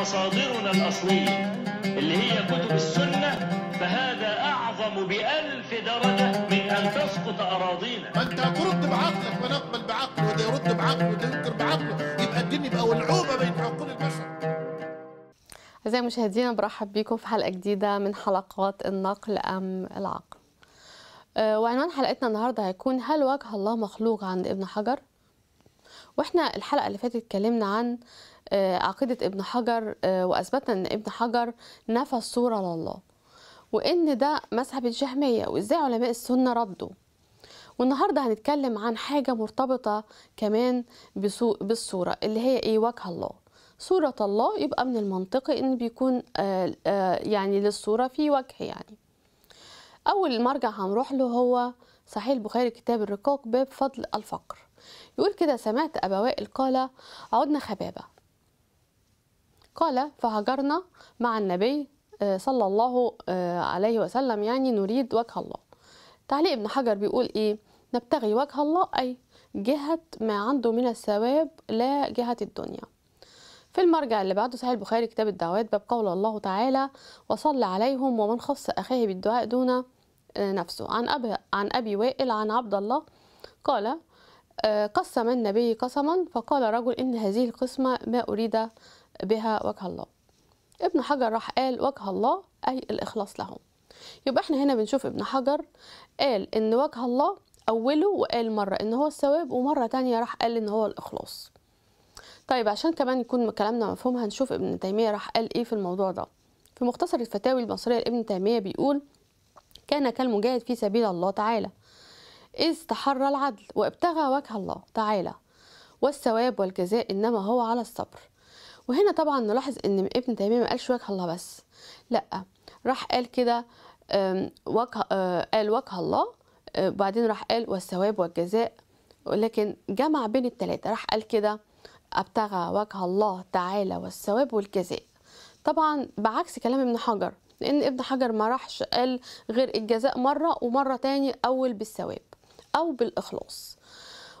مصادرنا الأصلية اللي هي كتب السنة فهذا أعظم بألف درجة من أن تسقط أراضينا فأنت أنت بعقلك ونقبل نقبل بعقله وده يرد بعقله وده ينكر بعقله يبقى الدين يبقى ولعوبة بين عقول البشر أعزائي مشاهدينا برحب بكم في حلقة جديدة من حلقات النقل أم العقل أه، وعنوان حلقتنا النهاردة هيكون هل وجه الله مخلوق عند ابن حجر؟ واحنا الحلقة اللي فاتت اتكلمنا عن آه، عقيدة ابن حجر آه، وأثبتنا أن ابن حجر نفى الصورة لله وإن ده مذهب الجهمية وإزاي علماء السنة ردوا والنهارده هنتكلم عن حاجة مرتبطة كمان بالصورة اللي هي إيه وجه الله صورة الله يبقى من المنطقي إن بيكون آه، يعني للصورة في وجه يعني أول مرجع هنروح له هو صحيح البخاري كتاب الرقاق باب فضل الفقر يقول كده سمعت أبوائي القالة قال عدنا خبابة قال فهجرنا مع النبي آه، صلى الله آه، عليه وسلم يعني نريد وجه الله تعليق ابن حجر بيقول ايه نبتغي وجه الله اي جهة ما عنده من الثواب لا جهة الدنيا في المرجع اللي بعده صحيح البخاري كتاب الدعوات باب قول الله تعالى وصل عليهم ومن خص أخيه بالدعاء دون آه، نفسه عن أبي, عن أبي وائل عن عبد الله قال قسم النبي قسما فقال رجل إن هذه القسمة ما أريد بها وجه الله ابن حجر راح قال وجه الله أي الإخلاص له يبقى احنا هنا بنشوف ابن حجر قال إن وجه الله أوله وقال مرة إن هو الثواب ومرة تانية راح قال إن هو الإخلاص طيب عشان كمان يكون كلامنا مفهوم هنشوف ابن تيمية راح قال إيه في الموضوع ده في مختصر الفتاوي المصرية لابن تيمية بيقول كان كالمجاهد في سبيل الله تعالى إذ تحرى العدل وابتغى وجه الله تعالى والثواب والجزاء إنما هو على الصبر وهنا طبعا نلاحظ ان ابن تيميه ما قالش وجه الله بس لا راح قال كده وجه آه، قال وجه الله آه، وبعدين راح قال والثواب والجزاء لكن جمع بين الثلاثه راح قال كده ابتغى وجه الله تعالى والثواب والجزاء طبعا بعكس كلام ابن حجر لان ابن حجر ما راحش قال غير الجزاء مره ومره تاني اول بالثواب او بالاخلاص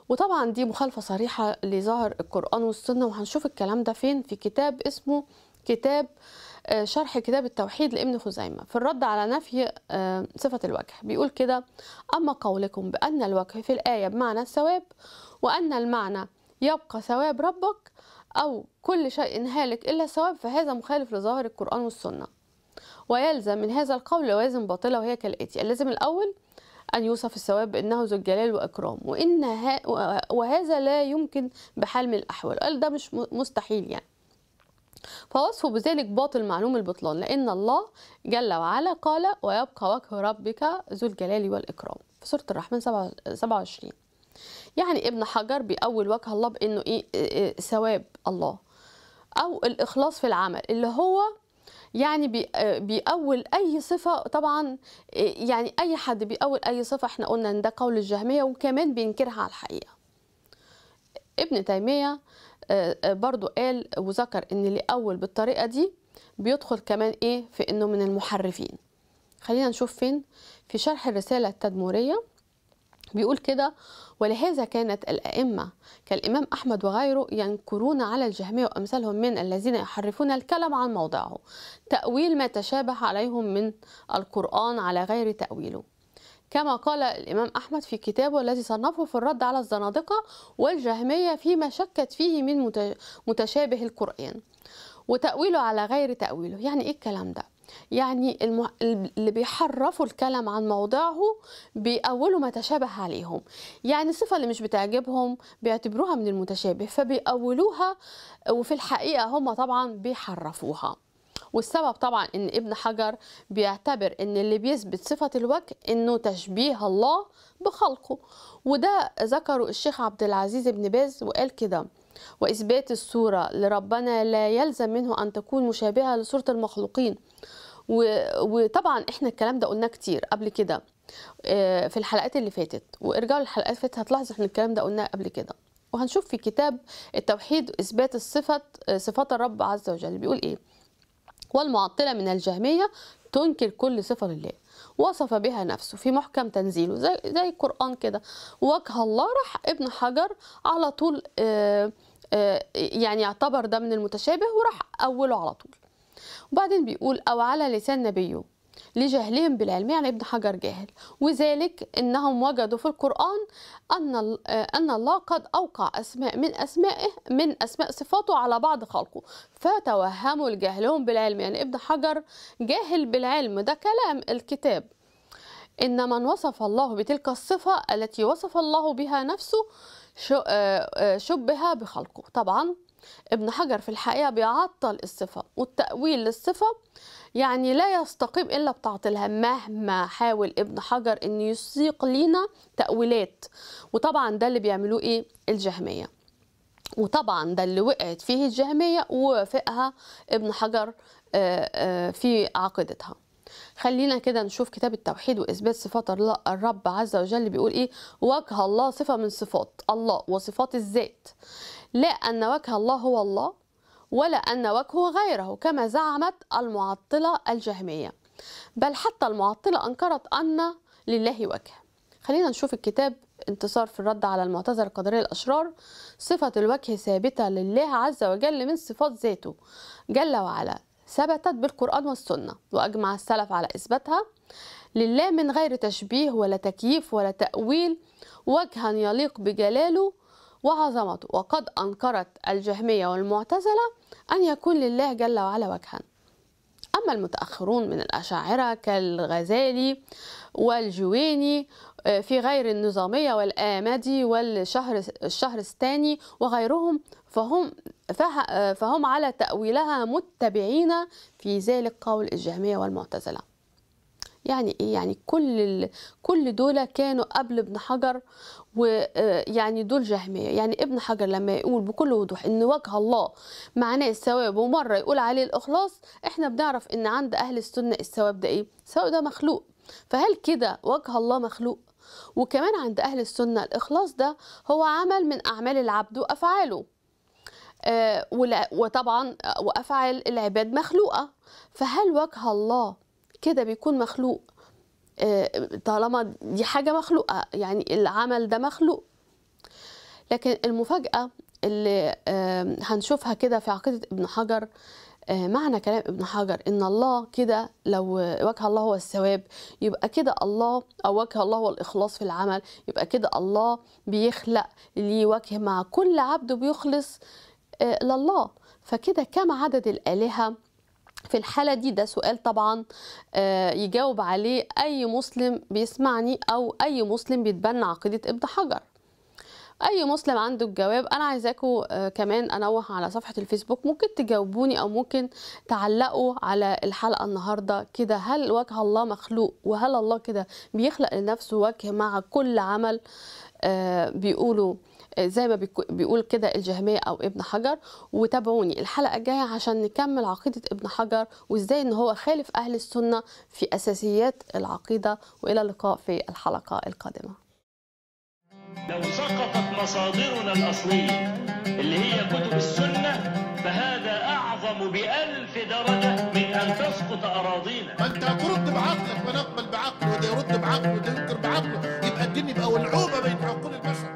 وطبعا دي مخالفه صريحه لظاهر القران والسنه وهنشوف الكلام ده فين في كتاب اسمه كتاب آه، شرح كتاب التوحيد لابن خزيمة في الرد على نفي آه، صفة الوجه بيقول كده أما قولكم بأن الوجه في الآية بمعنى الثواب وأن المعنى يبقى ثواب ربك أو كل شيء هالك إلا الثواب فهذا مخالف لظاهر القرآن والسنة ويلزم من هذا القول لوازم باطلة وهي كالآتي اللازم الأول أن يوصف الثواب بأنه ذو الجلال وإكرام وإن ها وهذا لا يمكن بحال من الأحوال قال ده مش مستحيل يعني فوصفه بذلك باطل معلوم البطلان لأن الله جل وعلا قال ويبقى وجه ربك ذو الجلال والإكرام في سورة الرحمن 27 يعني ابن حجر بيقول وجه الله بأنه إيه،, إيه،, إيه ثواب الله أو الإخلاص في العمل اللي هو يعني بيقول آه، اي صفه طبعا آه، يعني اي حد بيقول اي صفه احنا قلنا ان ده قول الجهميه وكمان بينكرها على الحقيقه ابن تيميه آه، برضو قال وذكر ان اللي أول بالطريقه دي بيدخل كمان ايه في انه من المحرفين خلينا نشوف فين في شرح الرساله التدموريه بيقول كده ولهذا كانت الأئمة كالإمام أحمد وغيره ينكرون على الجهمية وأمثالهم من الذين يحرفون الكلام عن موضعه تأويل ما تشابه عليهم من القرآن على غير تأويله كما قال الإمام أحمد في كتابه الذي صنفه في الرد على الزنادقة والجهمية فيما شكت فيه من متشابه القرآن وتأويله على غير تأويله يعني إيه الكلام ده يعني الم... اللي بيحرفوا الكلام عن موضعه بيأولوا ما تشابه عليهم يعني الصفة اللي مش بتعجبهم بيعتبروها من المتشابه فبيأولوها وفي الحقيقة هم طبعا بيحرفوها والسبب طبعا ان ابن حجر بيعتبر ان اللي بيثبت صفة الوجه انه تشبيه الله بخلقه وده ذكره الشيخ عبد العزيز بن باز وقال كده وإثبات الصورة لربنا لا يلزم منه أن تكون مشابهة لصورة المخلوقين وطبعا احنا الكلام ده قلناه كتير قبل كده آه، في الحلقات اللي فاتت وارجعوا للحلقات اللي فاتت هتلاحظوا احنا الكلام ده قلناه قبل كده وهنشوف في كتاب التوحيد اثبات الصفات صفات الرب عز وجل بيقول ايه والمعطله من الجهميه تنكر كل صفه لله وصف بها نفسه في محكم تنزيله زي, زي القرآن كده وجه الله راح ابن حجر على طول آه، آه، يعني يعتبر ده من المتشابه وراح أوله على طول وبعدين بيقول أو على لسان نبيه لجهلهم بالعلم يعني ابن حجر جاهل وذلك أنهم وجدوا في القرآن أن أن الله قد أوقع أسماء من أسمائه من أسماء صفاته على بعض خلقه فتوهموا لجهلهم بالعلم يعني ابن حجر جاهل بالعلم ده كلام الكتاب إن من وصف الله بتلك الصفة التي وصف الله بها نفسه آه، آه، شبه بخلقه طبعا ابن حجر في الحقيقة بيعطل الصفة والتأويل للصفة يعني لا يستقيم إلا بتعطيلها مهما حاول ابن حجر أن يسيق لينا تأويلات وطبعا ده اللي بيعملوه إيه الجهمية وطبعا ده اللي وقعت فيه الجهمية ووافقها ابن حجر آه، آه، في عقيدتها خلينا كده نشوف كتاب التوحيد واثبات صفات الرب عز وجل بيقول ايه وجه الله صفه من صفات الله وصفات الذات لا ان وجه الله هو الله ولا أن وجهه غيره كما زعمت المعطلة الجهمية بل حتى المعطلة أنكرت أن لله وجه خلينا نشوف الكتاب انتصار في الرد على المعتزلة القدرية الأشرار صفة الوجه ثابتة لله عز وجل من صفات ذاته جل وعلا ثبتت بالقرآن والسنة وأجمع السلف على إثباتها لله من غير تشبيه ولا تكييف ولا تأويل وجها يليق بجلاله وعظمته وقد أنكرت الجهمية والمعتزلة أن يكون لله جل وعلا وجها أما المتأخرون من الأشاعرة كالغزالي والجويني آه، في غير النظامية والآمدي والشهر الشهر الثاني وغيرهم فهم آه، فهم على تأويلها متبعين في ذلك قول الجهمية والمعتزلة يعني ايه يعني كل كل دول كانوا قبل ابن حجر ويعني آه، دول جهميه يعني ابن حجر لما يقول بكل وضوح ان وجه الله معناه الثواب ومره يقول عليه الاخلاص احنا بنعرف ان عند اهل السنه الثواب ده ايه الثواب ده مخلوق فهل كده وجه الله مخلوق وكمان عند اهل السنه الاخلاص ده هو عمل من اعمال العبد وافعاله آه، وطبعا آه، وافعال العباد مخلوقه فهل وجه الله كده بيكون مخلوق آه، طالما دي حاجة مخلوقة يعني العمل ده مخلوق لكن المفاجأة اللي آه، هنشوفها كده في عقيدة ابن حجر آه، معنى كلام ابن حجر ان الله كده لو وجه الله هو الثواب يبقى كده الله او وجه الله هو الاخلاص في العمل يبقى كده الله بيخلق ليه وجه مع كل عبد بيخلص لله فكده كم عدد الالهه في الحالة دي ده سؤال طبعا آه، يجاوب عليه أي مسلم بيسمعني أو أي مسلم بيتبنى عقيدة ابن حجر اي مسلم عنده الجواب انا عايزاكم آه، كمان انوه على صفحه الفيسبوك ممكن تجاوبوني او ممكن تعلقوا على الحلقه النهارده كده هل وجه الله مخلوق وهل الله كده بيخلق لنفسه وجه مع كل عمل آه، بيقولوا آه، زي ما بيقول كده الجهمية أو ابن حجر وتابعوني الحلقة الجاية عشان نكمل عقيدة ابن حجر وإزاي إن هو خالف أهل السنة في أساسيات العقيدة وإلى اللقاء في الحلقة القادمة لو سقطت مصادرنا الأصلية اللي هي كتب السنة فهذا أعلى أعظم بألف درجة من أن تسقط أراضينا أنت ترد بعقلك ونقبل بعقله وده يرد بعقله وده ينكر بعقله يبقى الدين يبقى ولعوبة بين عقول البشر